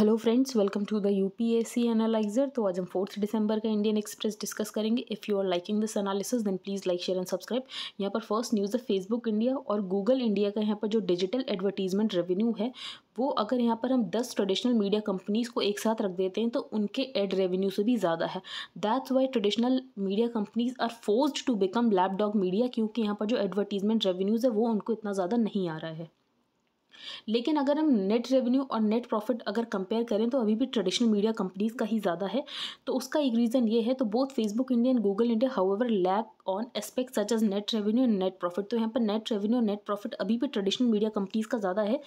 Hello friends welcome to the UPSC analyser तो आज हम फोर्थ दिसंबर का इंडियन एक्सप्रेस डिस्कस करेंगे if you are liking this analysis then please like share and subscribe यहाँ पर फर्स्ट न्यूज़ है फेसबुक इंडिया और गूगल इंडिया का यहाँ पर जो डिजिटल एडवर्टीजमेंट रेवेन्यू है वो अगर यहाँ पर हम दस ट्रेडिशनल मीडिया कंपनीज़ को एक साथ रख देते हैं तो उनके एड रेवेन्यू से भी ज़्यादा है that's why traditional media companies are force to become lapdog media क्योंकि यहाँ पर जो एडवर्टीजमेंट रेवेन्यूज़ है वो उनको इतना ज़्यादा नहीं आ रहा है लेकिन अगर हम नेट रेवेन्यू और नेट प्रॉफिट अगर कंपेयर करें तो अभी भी ट्रेडिशनल मीडिया कंपनीज का ही ज़्यादा है तो उसका एक रीज़न ये है तो both Facebook India and Google India however lack on aspect such as net revenue and net profit तो यहाँ पर नेट रेवेन्यू और नेट प्रॉफिट अभी भी ट्रेडिशनल मीडिया कंपनीज का ज़्यादा है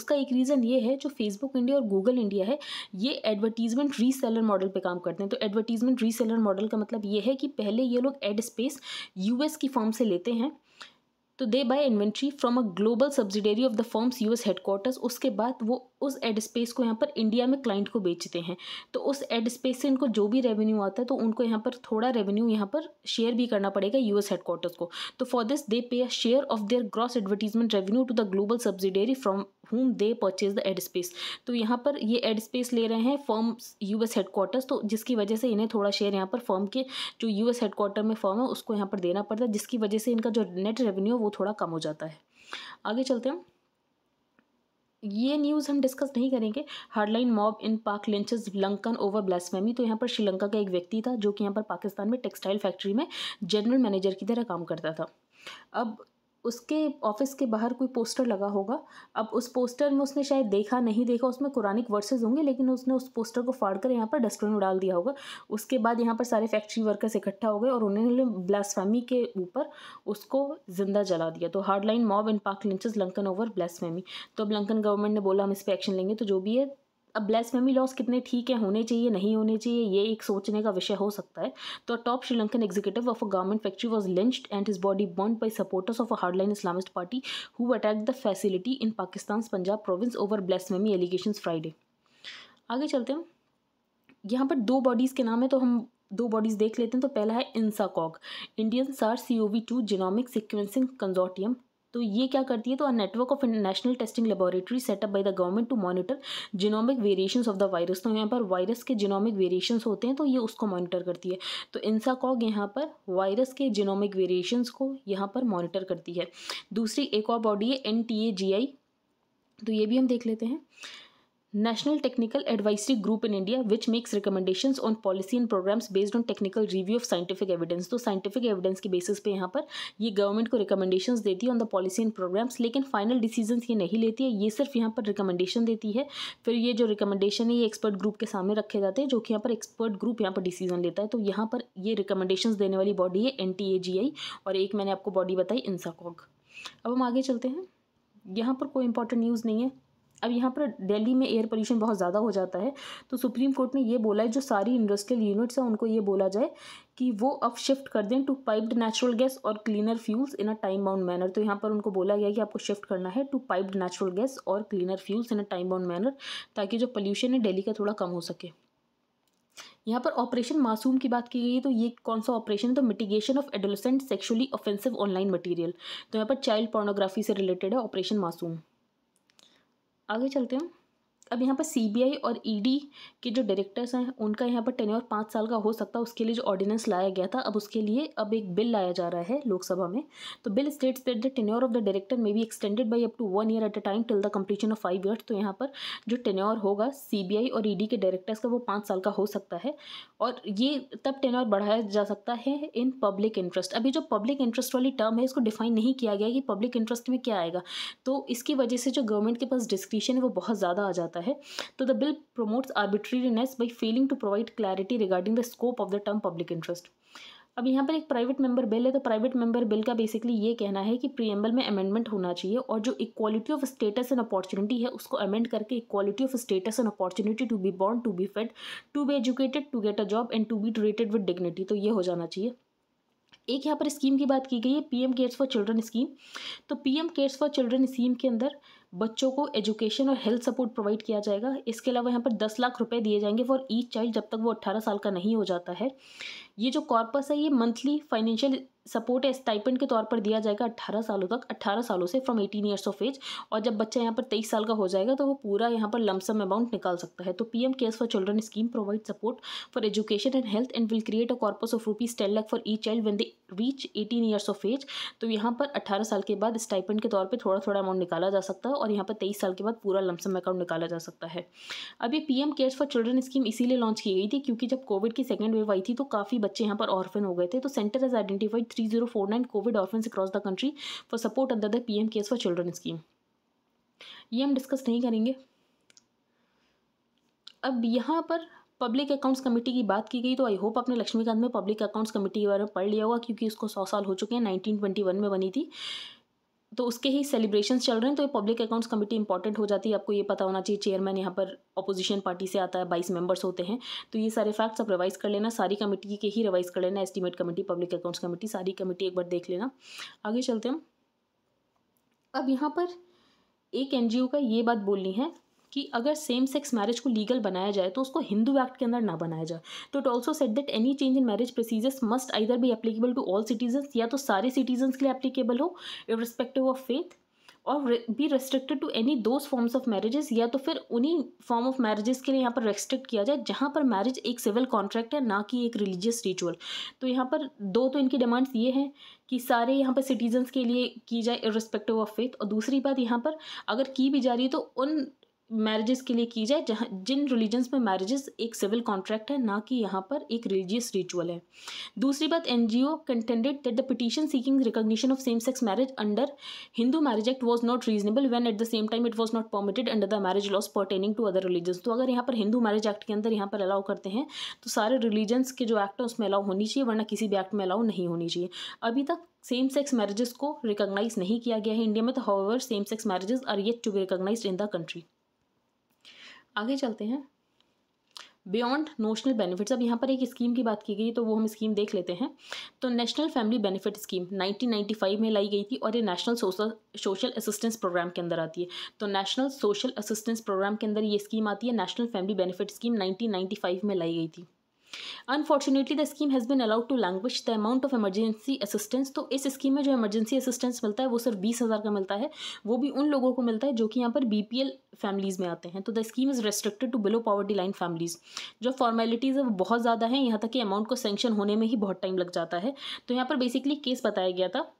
उसका एक रीज़न ये है जो फेसबुक इंडिया और गूगल इंडिया है ये एडवर्टीजमेंट रीसेलर मॉडल पर काम करते हैं तो एडवर्टीजमेंट रीसेलर मॉडल का मतलब ये है कि पहले ये लोग एड स्पेस यूएस की फॉर्म से लेते हैं तो they buy inventory from a global subsidiary of the forms U S headquarters उसके बाद वो उस एड स्पेस को यहाँ पर इंडिया में क्लाइंट को बेचते हैं तो उस एड स्पेस से इनको जो भी रेवेन्यू आता है तो उनको यहाँ पर थोड़ा रेवेन्यू यहाँ पर शेयर भी करना पड़ेगा यू एस हेडक्वार्टर्स को तो for this they pay a share of their gross advertisement revenue to the global subsidiary from whom they purchase the ad space तो यहाँ पर ये एड स्पेस ले रहे हैं फर्म एस हेडक्वार्टर्स तो जिसकी वजह से इन्हें थोड़ा शेयर यहाँ पर फर्म के जो यू एस हेडक्वार्टर में फर्म है उसको यहाँ पर देना पड़ता है जिसकी वजह से इनका जो नेट रेवेन्यू है वो थोड़ा कम हो जाता है आगे चलते हैं ये न्यूज़ हम डिस्कस नहीं करेंगे हार्डलाइन मॉब इन पाक लिंचज लंकन ओवर ब्लास्फेमी तो यहाँ पर श्रीलंका का एक व्यक्ति था जो कि यहाँ पर पाकिस्तान में टेक्सटाइल फैक्ट्री में जनरल मैनेजर की तरह काम करता था अब उसके ऑफिस के बाहर कोई पोस्टर लगा होगा अब उस पोस्टर में उसने शायद देखा नहीं देखा उसमें कुरानिक वर्सेज होंगे लेकिन उसने उस पोस्टर को फाड़ कर यहाँ पर डस्टबिन में डाल दिया होगा उसके बाद यहाँ पर सारे फैक्ट्री वर्कर्स इकट्ठा हो गए और उन्होंने ब्लास्फेमी के ऊपर उसको जिंदा जला दिया तो hard line mob and Pak lynches Lankan over blasphemy तो अब लंकन गवर्नमेंट ने बोला हम इस पर एक्शन लेंगे तो जो भी है अब ब्लेस मेमी लॉस कितने ठीक है होने चाहिए नहीं होने चाहिए ये एक सोचने का विषय हो सकता है तो top Sri Lankan executive of a government factory was lynched and his body burn by supporters of a hardline Islamist party who attack the facility in Pakistan Punjab province over blasphemy allegation Friday आगे चलते हैं यहाँ पर दो बॉडीज़ के नाम है तो हम दो बॉडीज़ देख लेते हैं तो पहला है INSACOG Indian SARS C O V two genomic sequencing consortium तो ये क्या करती है तो a network of national testing laboratory setup by the government to monitor genomic variations of the virus तो यहाँ पर वायरस के जिनोमिक वेरिएशंस होते हैं तो ये उसको मॉनिटर करती है तो इंसाकॉग यहाँ पर वायरस के जिनोमिक वेरिएशंस को यहाँ पर मॉनिटर करती है दूसरी एक और बॉडी है एन तो ये भी हम देख लेते हैं National Technical Advisory Group in India, which makes recommendations on policy and programs based on technical review of scientific evidence. तो scientific evidence के basis पे यहाँ पर ये government को recommendations देती है on the policy and programs, लेकिन final decisions ये नहीं लेती है ये सिर्फ यहाँ पर recommendation देती है फिर ये जो recommendation है ये expert group के सामने रखे जाते हैं जो कि यहाँ पर expert group यहाँ पर decision लेता है तो यहाँ पर ये recommendations देने वाली body है एन और एक मैंने आपको बॉडी बताई इंसाकॉग अब हम आगे चलते हैं यहाँ पर कोई इंपॉर्टेंट न्यूज़ नहीं है अब यहाँ पर दिल्ली में एयर पोल्यूशन बहुत ज़्यादा हो जाता है तो सुप्रीम कोर्ट ने ये बोला है जो सारी इंडस्ट्रियल यूनिट्स हैं उनको ये बोला जाए कि वो अब शिफ्ट कर दें टू पाइप्ड नेचुरल गैस और cleaner fuels in a time bound manner तो यहाँ पर उनको बोला गया कि आपको शिफ्ट करना है टू पाइप्ड नेचुरल गैस और cleaner fuels in a time bound manner ताकि जो पॉल्यूशन है डेली का थोड़ा कम हो सके यहाँ पर ऑपरेशन मासूम की बात की गई है तो ये कौन सा ऑपरेशन है तो mitigation of adolescent sexually offensive online material तो यहाँ पर चाइल्ड पोर्नोग्राफी से रिलेटेड है ऑपरेशन मासूम आगे चलते हैं अब यहाँ पर सीबीआई और ईडी e के जो डायरेक्टर्स हैं उनका यहाँ पर टेन्योर पाँच साल का हो सकता है उसके लिए जो ऑर्डिनेंस लाया गया था अब उसके लिए अब एक बिल लाया जा रहा है लोकसभा में तो bill states that the tenure of the director may be extended by up to one year at a time till the completion of five years तो यहाँ पर जो टेन्योर होगा सी और ईडी e के डायरेक्टर्स का वो पाँच साल का हो सकता है और ये तब टेन्योर बढ़ाया जा सकता है इन पब्लिक इंटरेस्ट अभी जो पब्लिक इंटरेस्ट वाली टर्म है इसको डिफाइन नहीं किया गया कि पब्लिक इंटरेस्ट में क्या आएगा तो इसकी वजह से जो गवर्नमेंट के पास डिस्क्रिप्शन है वो बहुत ज़्यादा आ जाता है करता है तो the bill promotes arbitrariness by failing to provide clarity regarding the scope of the term public interest अब यहाँ पर एक प्राइवेट मेंबर बिल है तो प्राइवेट मेंबर बिल का बेसिकली ये कहना है कि प्रीएम्बल में अमेंडमेंट होना चाहिए और जो equality of status and opportunity है उसको अमेंड करके equality of status and opportunity to be born to be fed to be educated to get a job and to be treated with dignity तो ये हो जाना चाहिए एक यहाँ पर स्कीम की बात की गई है PM cares for children scheme तो PM cares for children scheme के अंदर बच्चों को एजुकेशन और हेल्थ सपोर्ट प्रोवाइड किया जाएगा इसके अलावा यहाँ पर दस लाख रुपए दिए जाएंगे फॉर ईच चाइल्ड जब तक वो अट्ठारह साल का नहीं हो जाता है ये जो कॉर्पस है ये मंथली फाइनेंशियल सपोर्ट या स्टाइपेंड के तौर पर दिया जाएगा अट्ठारह सालों तक अट्ठारह सालों से from eighteen years of age और जब बच्चा यहाँ पर तेईस साल का हो जाएगा तो वो पूरा यहाँ पर लमसम अमाउंट निकाल सकता है तो P M cares for children scheme provide support for education and health and will create a corpus of rupees ten lakh for each child when they reach eighteen years of age तो यहाँ पर अट्ठारह साल के बाद स्टाइपेंड के तौर पर थोड़ा थोड़ा अमाउंट निकाला जा सकता है और यहाँ पर तेईस साल के बाद पूरा लमसम अकाउंट निकाला जा सकता है अभी P M cares for children scheme इसीलिए लॉन्च की गई थी क्योंकि जब कोविड की सेकेंड वेव आई थी तो काफ़ी बच्चे यहाँ पर ऑर्फिन हो गए थे तो centre has identified three zero four nine covid orphans across the country for support support the P M cares for children scheme ये हम डिस्कस नहीं करेंगे अब यहाँ पर पब्लिक अकाउंट्स कमेटी की बात की गई तो आई होप आपने लक्ष्मीकांत में पब्लिक अकाउंट्स कमेटी के बारे में पढ़ लिया होगा क्योंकि उसको सौ साल हो चुके हैं 1921 में बनी थी तो उसके ही सेलिब्रेशन चल रहे हैं तो ये पब्लिक अकाउंट्स कमेटी इंपॉर्टेंट हो जाती है आपको ये पता होना चाहिए चेयरमैन यहाँ पर अपोजिशन पार्टी से आता है बाईस मेंबर्स होते हैं तो ये सारे फैक्ट्स आप रिवाइज कर लेना सारी कमेटी के ही रिवाइज कर लेना estimate committee public accounts committee सारी कमेटी एक बार देख लेना आगे चलते हम अब यहाँ पर एक एन का ये बात बोलनी है कि अगर सेम सेक्स मैरिज को लीगल बनाया जाए तो उसको हिंदू एक्ट के अंदर ना बनाया जाए तो it also set that any change in marriage procedures must either भी एप्लीकेबल टू ऑल सिटीजन्स या तो सारे सिटीजन्स के लिए एप्लीकेबल हो इरिस्पेक्टिव ऑफ फेथ और be restricted to any those forms of marriages या तो फिर उन्हीं फॉर्म ऑफ मैरिजेस के लिए यहाँ पर रेस्ट्रिक्ट किया जाए जहाँ पर मैरिज एक सिविल कॉन्ट्रैक्ट है ना कि एक रिलीजियस रिचुअल तो यहाँ पर दो तो इनकी डिमांड्स ये हैं कि सारे यहाँ पर सिटीजन्स के लिए की जाए इस्पेक्टिव ऑफ फेथ और दूसरी बात यहाँ पर अगर की भी जा रही है तो उन मैरिजेस के लिए की जाए जहाँ जिन रिलीजन्स में मैरिजेस एक सिविल कॉन्ट्रैक्ट है ना कि यहाँ पर एक रिलीजियस रिचुअल है दूसरी बात N G O contended that the petition seeking recognition of same sex marriage under Hindu marriage act was not reasonable when at the same time it was not permitted under the marriage laws pertaining to other religion तो अगर यहाँ पर Hindu marriage act के अंदर यहाँ पर allow करते हैं तो सारे रिलीजन्स के जो एक्ट है उसमें अलाउ होनी चाहिए वरना किसी भी एक्ट में अलाउ नहीं होनी चाहिए अभी तक सेम सेक्स मैरिजेस को रिकॉग्नाइज नहीं किया गया है इंडिया में तो ever same sex marriages are yet to be recognise in the country आगे चलते हैं बियॉन्ड नोशनल बेनिफिट्स अब यहाँ पर एक स्कीम की बात की गई तो वो हम स्कीम देख लेते हैं तो नेशनल फैमिली बेनिफिट स्कीम 1995 में लाई गई थी और ये national social social assistance programme के अंदर आती है तो नेशनल सोशल असिस्टेंस प्रोग्राम के अंदर ये स्कीम आती है नेशनल फैमिली बेनिफिट स्कीम 1995 में लाई गई थी unfortunately the scheme has been allowed to languish the amount of emergency assistance तो इस स्कीम में जो इमरजेंसी असिस्टेंस मिलता है वो सिर्फ बीस हज़ार का मिलता है वो भी उन लोगों को मिलता है जो कि यहाँ पर बी पी एल फैमिलीज़ में आते हैं तो the scheme is restricted to below poverty line families जो फॉर्मेलिटीज़ है वो बहुत ज़्यादा है यहाँ तक कि अमाउंट को सेंक्शन होने में ही बहुत टाइम लग जाता है तो यहाँ पर बेसिकली केस बताया गया था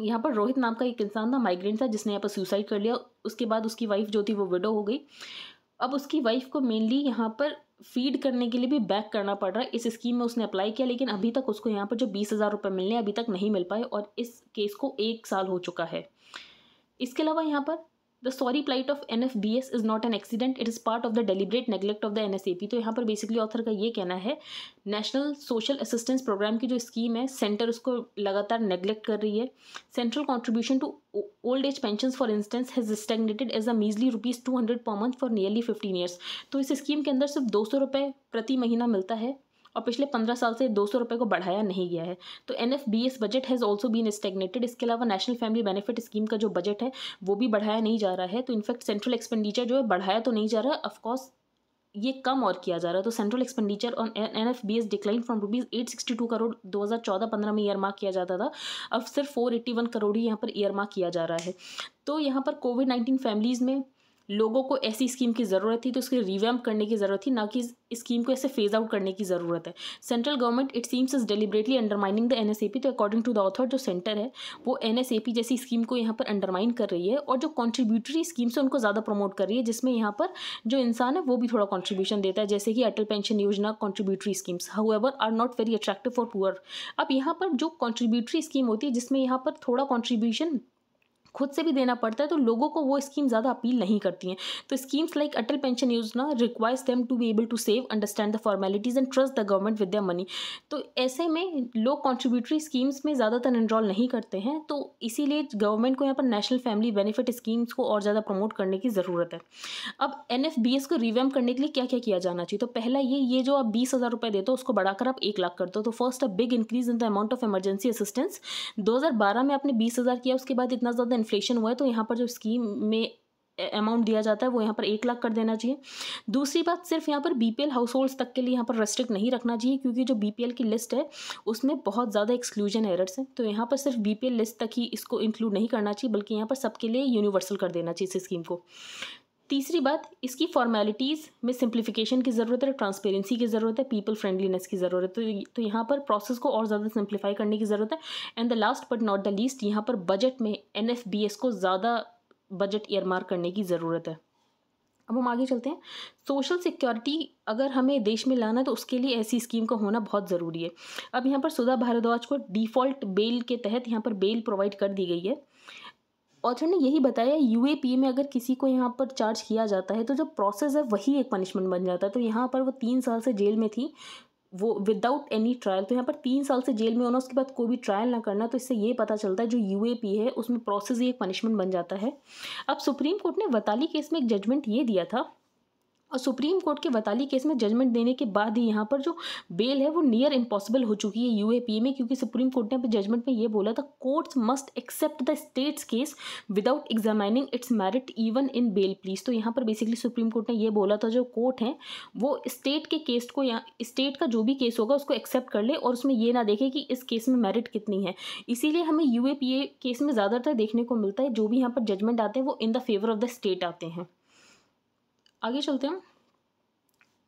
यहाँ पर रोहित नाम का एक इंसान था माइग्रेंट था जिसने यहाँ पर सुसाइड कर लिया उसके बाद उसकी वाइफ जो थी वो विडो हो गई अब उसकी वाइफ को मेनली यहाँ पर फीड करने के लिए भी बैक करना पड़ रहा है इस स्कीम में उसने अप्लाई किया लेकिन अभी तक उसको यहाँ पर जो बीस हज़ार रुपये मिलने अभी तक नहीं मिल पाए और इस केस को एक साल हो चुका है इसके अलावा यहाँ पर the sorry plight of N F B S is not an accident it is part of the deliberate neglect of the N S A P तो यहाँ पर बेसिकली ऑथर का ये कहना है नेशनल सोशल असिस्टेंस प्रोग्राम की जो scheme है सेंटर उसको लगातार नेग्लेक्ट कर रही है central contribution to old age pension for instance has stagnated as a measly rupees two hundred per month for nearly fifteen years तो इस स्कीम के अंदर सिर्फ दो सौ रुपये प्रति महीना मिलता है और पिछले पंद्रह साल से दो सौ रुपये को बढ़ाया नहीं गया है तो N F B S budget has also been stagnated इसके अलावा नेशनल फैमिली बेनिफिट स्कीम का जो बजट है वो भी बढ़ाया नहीं जा रहा है तो इनफैक्ट सेंट्रल एक्सपेंडिचर जो है बढ़ाया तो नहीं जा रहा ऑफकोर्स ये कम और किया जा रहा है तो central expenditure on N F B S decline from rupees eight sixty two crore दो हज़ार चौदह पंद्रह में ईयर मार्क किया जाता था अब सिर्फ फोर एट्टी वन करोड़ ही यहाँ पर ईयर मार्क किया जा रहा है तो यहाँ पर कोविड नाइन्टीन फैमिलीज़ में लोगों को ऐसी स्कीम की ज़रूरत थी तो उसके रिवैम्प करने की ज़रूरत थी ना कि इस स्कीम को ऐसे फेज आउट करने की ज़रूरत है central government it seems is deliberately undermining the N S A P तो अकॉर्डिंग टू द ऑथर जो सेंटर है वो एन एस ए पी जैसी स्कीम को यहाँ पर अंडरमाइन कर रही है और जो कॉन्ट्रीब्यूटरी स्कीम्स है उनको ज़्यादा प्रमोट कर रही है जिसमें यहाँ पर जो इंसान है वो भी थोड़ा कॉन्ट्रीब्यूशन देता है जैसे कि Atal pension Yojana contributory schemes however are not very attractive for poor अब यहाँ पर जो कॉन्ट्रीब्यूटरी स्कीम होती है जिसमें यहाँ पर थोड़ा कॉन्ट्रीब्यूशन खुद से भी देना पड़ता है तो लोगों को वो स्कीम ज़्यादा अपील नहीं करती हैं तो schemes like Atal pension Yojana requires them to be able to save understand the formalities and trust the government with the money तो ऐसे में लोग कॉन्ट्रीब्यूटरी स्कीम्स में ज़्यादातर इनरोल नहीं करते हैं तो इसीलिए गवर्नमेंट को यहाँ पर नेशनल फैमिली बेनिफिट स्कीम्स को और ज़्यादा प्रमोट करने की ज़रूरत है अब एन को रिवैम करने के लिए क्या क्या किया जाना चाहिए तो पहला ये ये जो आप बीस हज़ार रुपये देते हो उसको बढ़ाकर आप एक लाख कर दो तो first a big increase in the amount of emergency assistance 2012 में आपने बीस हज़ार किया उसके बाद इतना ज़्यादा इन्फ्लेशन हुआ है तो यहाँ पर जो स्कीम में अमाउंट दिया जाता है वो यहाँ पर एक लाख कर देना चाहिए दूसरी बात सिर्फ यहाँ पर B P L households तक के लिए यहाँ पर रेस्ट्रिक्ट नहीं रखना चाहिए क्योंकि जो बी पी एल की लिस्ट है उसमें बहुत ज़्यादा एक्सक्लूजन एरर्स हैं तो यहाँ पर सिर्फ बी पी एल लिस्ट तक ही इसको इंक्लूड नहीं करना चाहिए बल्कि यहाँ पर सबके लिए यूनिवर्सल कर देना चाहिए इस स्कीम को तीसरी बात इसकी फॉर्मेलिटीज़ में सिंप्लीफिकेशन की ज़रूरत है ट्रांसपेरेंसी की ज़रूरत है पीपल फ्रेंडलीनेस की ज़रूरत है तो तो यहाँ पर प्रोसेस को और ज़्यादा सिंप्लीफाई करने की ज़रूरत है and the last but not the least यहाँ पर बजट में एन को ज़्यादा बजट एयरमार करने की ज़रूरत है अब हम आगे चलते हैं सोशल सिक्योरिटी अगर हमें देश में लाना है तो उसके लिए ऐसी स्कीम का होना बहुत ज़रूरी है अब यहाँ पर सुधा भारद्वाज को डिफ़ॉल्ट बेल के तहत यहाँ पर बेल प्रोवाइड कर दी गई है ऑथर ने यही बताया यूएपीए में अगर किसी को यहाँ पर चार्ज किया जाता है तो जो प्रोसेस है वही एक पनिशमेंट बन जाता है तो यहाँ पर वो तीन साल से जेल में थी वो विदाउट एनी ट्रायल तो यहाँ पर तीन साल से जेल में होना उसके बाद कोई भी ट्रायल ना करना तो इससे ये पता चलता है जो पी है उसमें प्रोसेस ही एक पनिशमेंट बन जाता है अब सुप्रीम कोर्ट ने वताली केस में एक जजमेंट ये दिया था और सुप्रीम कोर्ट के वताली केस में जजमेंट देने के बाद ही यहाँ पर जो बेल है वो नियर इम्पॉसिबल हो चुकी है यू में क्योंकि सुप्रीम कोर्ट ने अपने जजमेंट में ये बोला था courts must accept the state's case without examining its merit even in bail pleas तो यहाँ पर बेसिकली सुप्रीम कोर्ट ने यह बोला था जो कोर्ट है वो स्टेट के केस को या स्टेट का जो भी केस होगा उसको एक्सेप्ट कर ले और उसमें ये ना देखे कि इस केस में मेरिट कितनी है इसीलिए हमें यू केस में ज़्यादातर देखने को मिलता है जो भी यहाँ पर जजमेंट आते हैं वो in the favour of the state आते हैं आगे चलते हम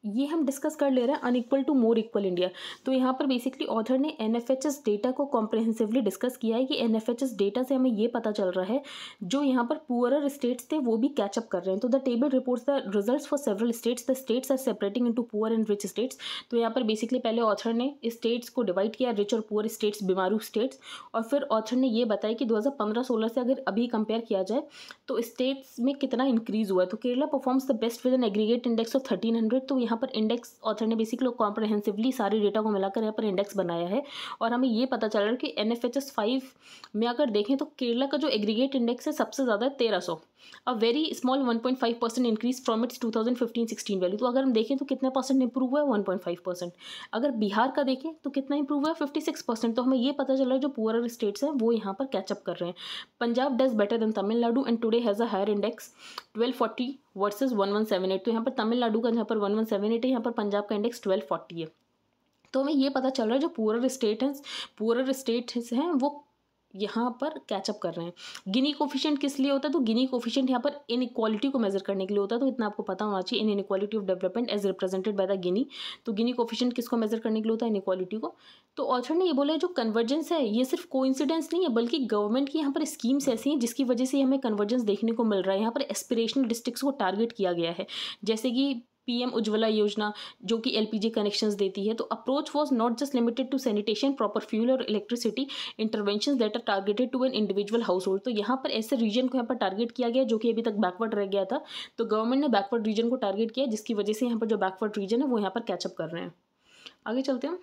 ये हम डिस्कस कर ले रहे हैं unequal to more equal India तो यहाँ पर बेसिकली ऑथर ने N F H S data को कॉम्प्रहेंसिवली डिस्कस किया है कि एन डेटा से हमें ये पता चल रहा है जो यहाँ पर पुअरर स्टेट्स थे वो भी कैचअप कर रहे हैं तो the table reports the result for several states the states are separating into poor and rich states तो यहाँ पर बेसिकली पहले ऑथर ने स्टेट्स को डिवाइड किया रिच और पुअर स्टेट्स बीमारू स्टेट्स और फिर ऑथर ने यह बताया कि दो हज़ार पंद्रह सोलह से अगर अभी कंपेयर किया जाए तो स्टेट्स में कितना इंक्रीज हुआ है तो Kerala performs the best with an aggregate index of thirteen hundred तो यहाँ पर इंडेक्स ऑथर ने बेसिकली कॉम्प्रहेंसिवली सारे डेटा को मिलाकर यहाँ पर इंडेक्स बनाया है और हमें ये पता चल रहा है कि N F H S five में अगर देखें तो केरला का जो एग्रीगेट इंडेक्स है सबसे ज़्यादा तेरह सौ a very small 1.5 percent increase from its 2015-16 value तो अगर हम देखें तो कितना परसेंट इंप्रूव हुआ है 1.5 परसेंट अगर बिहार का देखें तो कितना इंप्रूव हुआ है 56 परसेंट तो हमें ये पता चल रहा है जो पुअर स्टेट्स हैं वो यहाँ पर कैचअप कर रहे हैं Punjab does better than Tamil Nadu and today has a higher index twelve forty versus one one seven eight तो यहाँ पर तमिलनाडु का जहाँ पर वन वन सेवन एट है यहाँ पर पंजाब का इंडेक्स ट्वेल्व फोर्टी है तो हमें ये पता चल रहा है जो पुअर स्टेट हैं पुअर स्टेट्स हैं वो यहाँ पर कैचअप कर रहे हैं गिनी कोफिशियंट किस लिए होता है तो गिनी कोफिशियंट यहाँ पर इन इक्वालिटी को मेजर करने के लिए होता है तो इतना आपको पता होना चाहिए in inequality of development as represented by the gini तो गिनी कोफिशेंट किसको मेजर करने के लिए होता है इन को तो ऑथर ने ये बोला है जो कन्वर्जेंस है ये सिर्फ कोइंसिडेंस नहीं है बल्कि गवर्नमेंट की यहाँ पर स्कीम्स ऐसी हैं जिसकी वजह से हमें कन्वर्जेंस देखने को मिल रहा है यहाँ पर एस्पिरेशनल डिस्ट्रिक्स को टारगेट किया गया है जैसे कि पीएम उज्ज्वला योजना जो कि एलपीजी कनेक्शंस देती है तो approach was not just limited to sanitation proper fuel और electricity intervention that are targeted to an individual household तो यहाँ पर ऐसे रीजन को यहाँ पर टारगेट किया गया जो कि अभी तक बैकवर्ड रह गया था तो गवर्नमेंट ने बैकवर्ड रीजन को टारगेट किया जिसकी वजह से यहाँ पर जो बैकवर्ड रीजन है वो यहाँ पर कैचअप कर रहे हैं आगे चलते हैं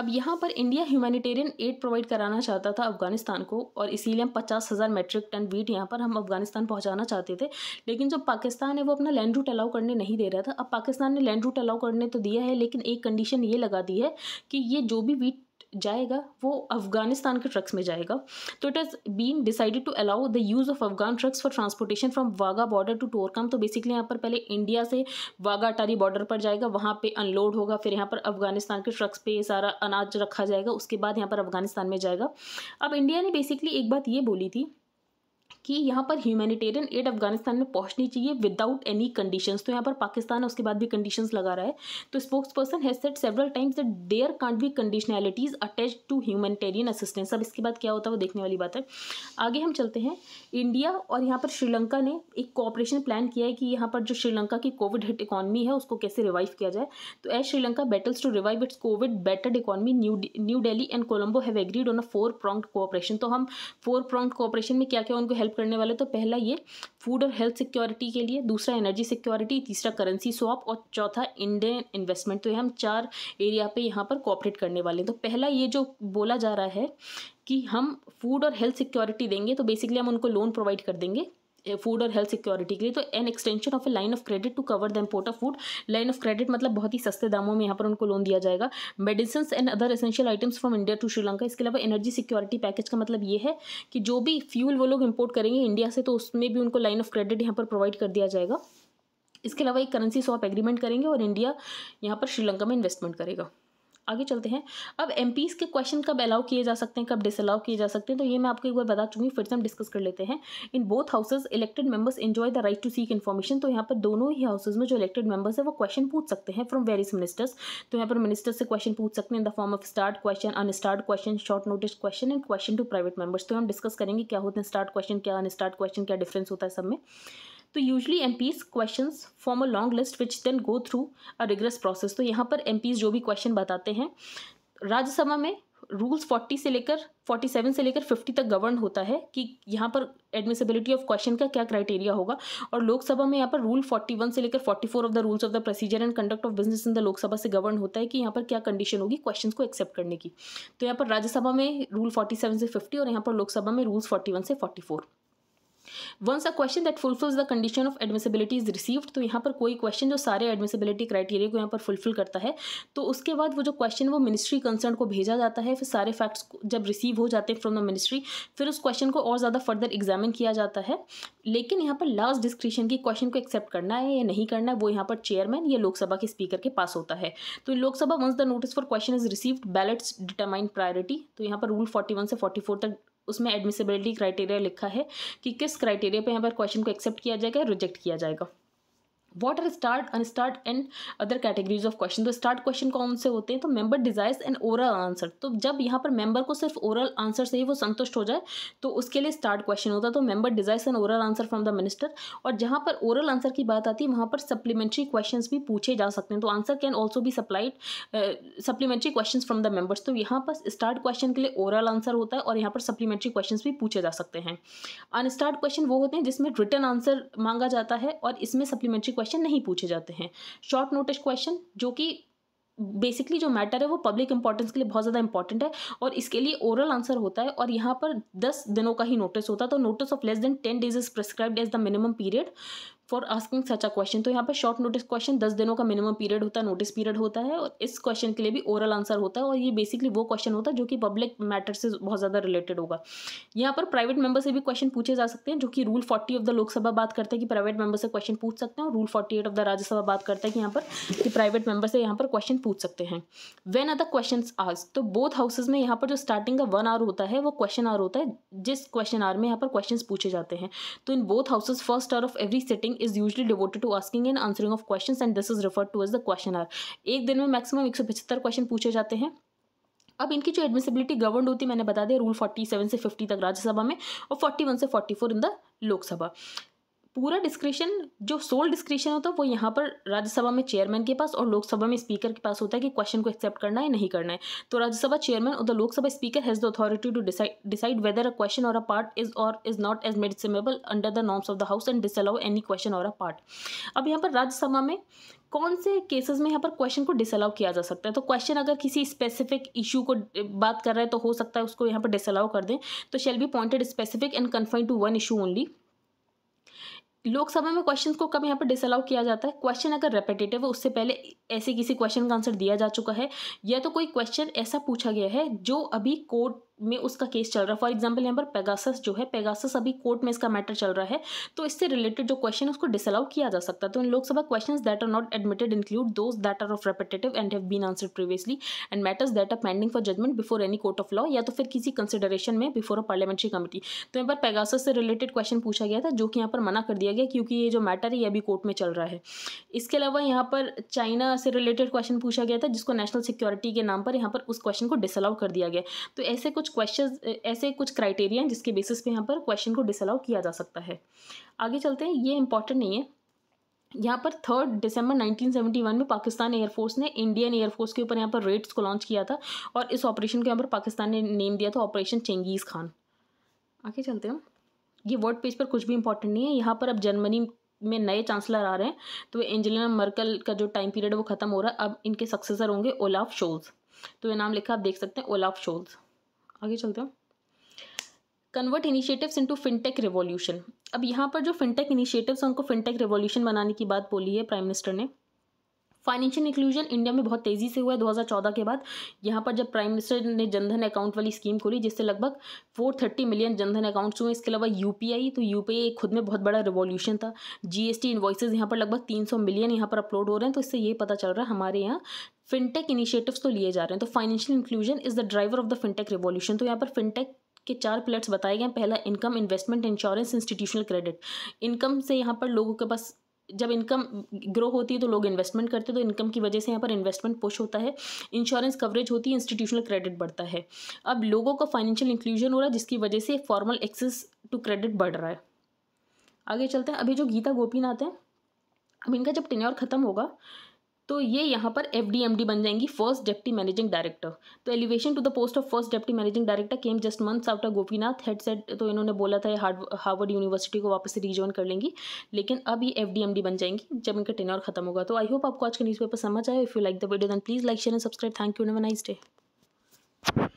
अब यहाँ पर इंडिया ह्यूमैनिटेरियन एड प्रोवाइड कराना चाहता था अफगानिस्तान को और इसीलिए हम पचास हज़ार मेट्रिक टन वीट यहाँ पर हम अफगानिस्तान पहुँचाना चाहते थे लेकिन जो पाकिस्तान है वो अपना लैंड रूट अलाउ करने नहीं दे रहा था अब पाकिस्तान ने लैंड रूट अलाउ करने तो दिया है लेकिन एक कंडीशन ये लगा दी है कि ये जो भी वीट जाएगा वो अफगानिस्तान के ट्रक्स में जाएगा तो it has been decided to allow the use of Afghan trucks for transportation from Wagah border to Torkham तो बेसिकली यहाँ पर पहले इंडिया से वागा अटारी बॉर्डर पर जाएगा वहाँ पे अनलोड होगा फिर यहाँ पर अफगानिस्तान के ट्रक्स पे सारा अनाज रखा जाएगा उसके बाद यहाँ पर अफगानिस्तान में जाएगा अब इंडिया ने बेसिकली एक बात ये बोली थी कि यहाँ पर ह्यूमैनिटेरियन एड अफगानिस्तान में पहुँचनी चाहिए विदाउट एनी कंडीशन तो यहाँ पर पाकिस्तान उसके बाद भी कंडीशन लगा रहा है तो spokesperson has said several times that there can't be conditionalities attached to humanitarian assistance अब इसके बाद क्या होता है वो देखने वाली बात है आगे हम चलते हैं इंडिया और यहाँ पर श्रीलंका ने एक कॉपरेशन प्लान किया है कि यहाँ पर जो श्रीलंका की कोविड हिट इकॉनमी है उसको कैसे रिवाइव किया जाए तो as Sri Lanka battles to revive its covid battered economy New New Delhi and Colombo have agreed on a four pronged cooperation तो हम फोर प्रोंग्ड कोऑपरेशन में क्या क्या उनको हेल्प हेल्प करने वाले तो पहला ये फूड और हेल्थ सिक्योरिटी के लिए दूसरा एनर्जी सिक्योरिटी तीसरा करेंसी स्वॉप और चौथा इंडियन इन्वेस्टमेंट तो ये हम चार एरिया पे यहाँ पर कॉपरेट करने वाले हैं तो पहला ये जो बोला जा रहा है कि हम फूड और हेल्थ सिक्योरिटी देंगे तो बेसिकली हम उनको लोन प्रोवाइड कर देंगे फूड और हेल्थ सिक्योरिटी के लिए तो an extension of a line of credit to cover the import of food line of credit मतलब बहुत ही सस्ते दामों में यहाँ पर उनको लोन दिया जाएगा medicine and other essential items from India to Sri Lanka इसके अलावा एनर्जी सिक्योरिटी पैकेज का मतलब ये है कि जो भी फ्यूल वो लोग इम्पोर्ट करेंगे इंडिया से तो उसमें भी उनको लाइन ऑफ क्रेडिट यहाँ पर प्रोवाइड कर दिया जाएगा इसके अलावा एक करेंसी स्वाप एग्रीमेंट करेंगे और इंडिया यहाँ पर श्रीलंका में इन्वेस्टमेंट करेगा आगे चलते हैं अब एम के क्वेश्चन कब अलाउ किए जा सकते हैं कब डिसअलाउ किए जा सकते हैं तो ये मैं आपको एक बार बता चुकी फिर से हम डिस्कस कर लेते हैं in both houses elected members enjoy the right to seek information तो यहाँ पर दोनों ही हाउसेज में जो इलेक्टेड मेंबर्स है वो क्वेश्चन पूछ सकते हैं फ्रॉम वेरियस मिनिस्टर्स तो यहाँ पर मिनिस्टर से क्वेश्चन पूछ सकते हैं in the form of starred question unstarred question short notice question and question to private members तो हम डिस्कस करेंगे क्या होते हैं स्टार्ट क्वेश्चन क्या अनस्टार्ट क्वेश्चन क्या डिफरेंस होता है सब में तो usually M Ps question form a long list which then go through a rigorous process तो यहाँ पर एम पीज जो भी क्वेश्चन बताते हैं राज्यसभा में रूल्स 40 से लेकर 47 से लेकर 50 तक गवर्न होता है कि यहाँ पर एडमिसिबिलिटी ऑफ क्वेश्चन का क्या क्राइटेरिया होगा और लोकसभा में यहाँ पर रूल 41 से लेकर 44 of the rules of the procedure and conduct of business in the Lok Sabha से गवर्न होता है कि यहाँ पर क्या कंडीशन होगी क्वेश्चन को एक्सेप्ट करने की तो यहाँ पर राज्यसभा में रूल फोर्टी से फिफ्टी और यहाँ पर लोकसभा में रूल्स फोर्टी से forty once a question that fulfils the condition of admissibility is received तो यहाँ पर कोई क्वेश्चन जो सारे एडमिसिबिलिटी क्राइटेरिया को यहाँ पर फुलफिल करता है तो उसके बाद वो जो क्वेश्चन वो मिनिस्ट्री कंसर्न को भेजा जाता है फिर सारे फैक्ट्स जब रिसीव हो जाते हैं फ्रॉम द मिनिस्ट्री फिर उस क्वेश्चन को और ज़्यादा फर्दर एग्जामिन किया जाता है लेकिन यहाँ पर लास्ट डिस्क्रिप्शन की क्वेश्चन को एक्सेप्ट करना है या नहीं करना है वो यहाँ पर चेयरमैन या लोकसभा के स्पीकर के पास होता है तो Lok Sabha once the notice for question is received ballots determine priority तो यहाँ पर रूल फोर्टी वन से फोर्टी फोर तक उसमें एडमिसिबिलिटी क्राइटेरिया लिखा है कि किस क्राइटेरिया पे यहाँ पर क्वेश्चन को एक्सेप्ट किया जाएगा रिजेक्ट किया जाएगा what are starred unstarred and other categories of question तो स्टार्ट क्वेश्चन कौन से होते हैं तो member desires and oral answer तो जब यहाँ पर मेंबर को सिर्फ ओरल आंसर से ही वो संतुष्ट हो जाए तो उसके लिए स्टार्ट क्वेश्चन होता है तो member desires and oral answer from the minister और जहाँ पर ओरल आंसर की बात आती है वहाँ पर सप्लीमेंट्री क्वेश्चन भी पूछे जा सकते हैं तो आंसर कैन ऑल्सो भी supplied supplementary question from the members तो यहाँ पर स्टार्ट क्वेश्चन के लिए ओरल आंसर होता है और यहाँ पर सप्लीमेंट्री क्वेश्चन भी पूछे जा सकते हैं अनस्टार्ट क्वेश्चन वो होते हैं जिसमें रिटर्न आंसर मांगा जाता है और इसमें सप्लीमेंट्री क्वेश्चन नहीं पूछे जाते हैं शॉर्ट नोटिस क्वेश्चन जो कि बेसिकली जो मैटर है वो पब्लिक इंपॉर्टेंस के लिए बहुत ज़्यादा इंपॉर्टेंट है और इसके लिए ओरल आंसर होता है और यहाँ पर दस दिनों का ही नोटिस होता है तो notice of less than ten days is prescribed as the minimum period for asking such a question तो यहाँ पर शॉर्ट नोटिस क्वेश्चन दस दिनों का मिनिमम पीरियड होता है नोटिस पीरियड होता है और इस क्वेश्चन के लिए भी ओरल आंसर होता है और ये बेसिकली वो क्वेश्चन होता है जो कि पब्लिक मैटर से बहुत ज़्यादा रिलेटेड होगा यहाँ पर प्राइवेट मेंबर से भी क्वेश्चन पूछे जा सकते हैं जो कि rule forty of the Lok Sabha बात करते हैं कि प्राइवेट मेंबर से क्वेश्चन पूछ सकते हैं और rule forty of the Rajya Sabha बात करते हैं कि यहाँ पर कि प्राइवेट मेंबर से यहाँ पर क्वेश्चन पूछ सकते हैं वेन आर द क्वेश्चन आज तो बोथ हाउसेज में यहाँ पर जो स्टार्टिंग का वन आवर होता है वो क्वेश्चन आवर होता है जिस क्वेश्चन आवर में यहाँ पर क्वेश्चन पूछे जाते हैं तो in both houses first hour of every sitting usually devoted to asking and answering of question and this is referred to to the question hour एक दिन में मैक्सिमम एक सौ पचहत्तर क्वेश्चन पूछे जाते हैं अब इनकी जो एडमिसिबिलिटी गवर्न होती है मैंने बता दिया रूल फोर्टी सेवन से फिफ्टी तक राज्यसभा में और फोर्टी वन से forty four in the Lok Sabha पूरा डिस्क्रिशन जो सोल डिस्क्रिशन होता है वो यहाँ पर राज्यसभा में चेयरमैन के पास और लोकसभा में स्पीकर के पास होता है कि क्वेश्चन को एक्सेप्ट करना है नहीं करना है तो राज्यसभा चेयरमैन और the Lok Sabha speaker has the authority to decide whether a question और अ पार्ट इज और is not as admissible under the norms of the house and allow any question और अ पार्ट अब यहाँ पर राज्यसभा में कौन से केसेस में यहाँ पर क्वेश्चन को डिसअलाउ किया जा सकता है तो क्वेश्चन अगर किसी स्पेसिफिक इशू को बात कर रहा है तो हो सकता है उसको यहाँ पर डिसअलाउ कर दें तो shall be pointed specific and confined to one issue only Lok Sabha में क्वेश्चंस को कब यहाँ पर डिसअलाउ किया जाता है क्वेश्चन अगर रेपिटेटिव है उससे पहले ऐसे किसी क्वेश्चन का आंसर दिया जा चुका है या तो कोई क्वेश्चन ऐसा पूछा गया है जो अभी कोर्ट में उसका केस चल रहा है फॉर एग्जाम्पल यहाँ पर पेगासस जो है पेगासस अभी कोर्ट में इसका मैटर चल रहा है तो इससे रिलेटेड जो क्वेश्चन है उसको डिसअलाउ किया जा सकता है तो in Lok Sabha question that are not admitted include those that are of repetitive and have been answered previously and matters that are pending for judgment before any court of law या तो फिर किसी कंसिडरेशन में बिफोर अ पार्लियामेंट्री कमेटी तो यहाँ पर Pegasus से related question पूछा गया था जो कि यहाँ पर मना कर दिया गया क्योंकि ये जो मैटर है ये अभी कोर्ट में चल रहा है इसके अलावा यहाँ पर चाइना से रिलेटेड क्वेश्चन पूछा गया था जिसको नेशनल सिक्योरिटी के नाम पर यहाँ पर उस क्वेश्चन को डिसअलाउ कर दिया गया तो ऐसे कुछ क्वेश्चन ऐसे कुछ क्राइटेरिया हैं जिसके बेसिस पे यहाँ पर क्वेश्चन को डिसअलाउ किया जा सकता है आगे चलते हैं ये इंपॉर्टेंट नहीं है यहाँ पर थर्ड दिसंबर 1971 में पाकिस्तान एयरफोर्स ने इंडियन एयरफोर्स के ऊपर यहाँ पर रेड्स को लॉन्च किया था और इस ऑपरेशन के यहाँ पर पाकिस्तान ने नेम दिया था ऑपरेशन चेंगीज़ खान आगे चलते हैं ये वर्ड पेज पर कुछ भी इंपॉर्टेंट नहीं है यहाँ पर अब जर्मनी में नए चांसलर आ रहे हैं तो एंजेलिना मर्कल का जो टाइम पीरियड वो ख़त्म हो रहा है अब इनके सक्सेसर होंगे ओलाफ शोल्स तो ये नाम लिखा आप देख सकते हैं ओलाफ शोल्स आगे चलते हैं convert initiatives into fintech revolution अब यहाँ पर जो फिनटेक इनिशिएटिव्स उनको फिनटेक रिवॉल्यूशन बनाने की बात बोली है प्राइम मिनिस्टर ने फाइनेंशियल इंक्लूजन इंडिया में बहुत तेज़ी से हुआ है 2014 के बाद यहाँ पर जब प्राइम मिनिस्टर ने जनधन अकाउंट वाली स्कीम खोली जिससे लगभग 430 मिलियन जनधन अकाउंट्स हुए इसके अलावा यूपीआई तो यूपीआई खुद में बहुत बड़ा रिवॉल्यूशन था जीएसटी इन्वॉइसेज यहाँ पर लगभग 300 मिलियन यहाँ पर अपलोड हो रहे हैं तो इससे ये पता चल रहा है हमारे यहाँ फिनटेक इनिशिएटिव्स तो लिए जा रहे हैं तो financial inclusion is the driver of the fintech revolution तो यहाँ पर फिनटेक के चार पिलर्स बताए गए हैं पहला income investment insurance institutional credit income से यहाँ पर लोगों के पास जब इनकम ग्रो होती है तो लोग इन्वेस्टमेंट करते हैं तो इनकम की वजह से यहाँ पर इन्वेस्टमेंट पुश होता है इंश्योरेंस कवरेज होती है इंस्टीट्यूशनल क्रेडिट बढ़ता है अब लोगों का फाइनेंशियल इंक्लूजन हो रहा है जिसकी वजह से फॉर्मल एक्सेस टू क्रेडिट बढ़ रहा है आगे चलते हैं अभी जो गीता गोपीनाथ हैं अब इनका जब टेन्योर ख़त्म होगा तो ये यहाँ पर एफ डी बन जाएंगी फर्स्ट डेप्टी मैनेजिंग डायरेक्टर तो elevation to the post of first deputy managing director came just months after Gopinath had said तो इन्होंने बोला था हार्वर्ड यूनिवर्सिटी को वापस रीजॉइन कर लेंगी लेकिन अब ये एफ बन जाएंगी जब इनका टेनर खत्म होगा तो आई होप आपको आज का न्यूज़पेपर समझ आए if you like the video then please like share and subscribe thank you nice day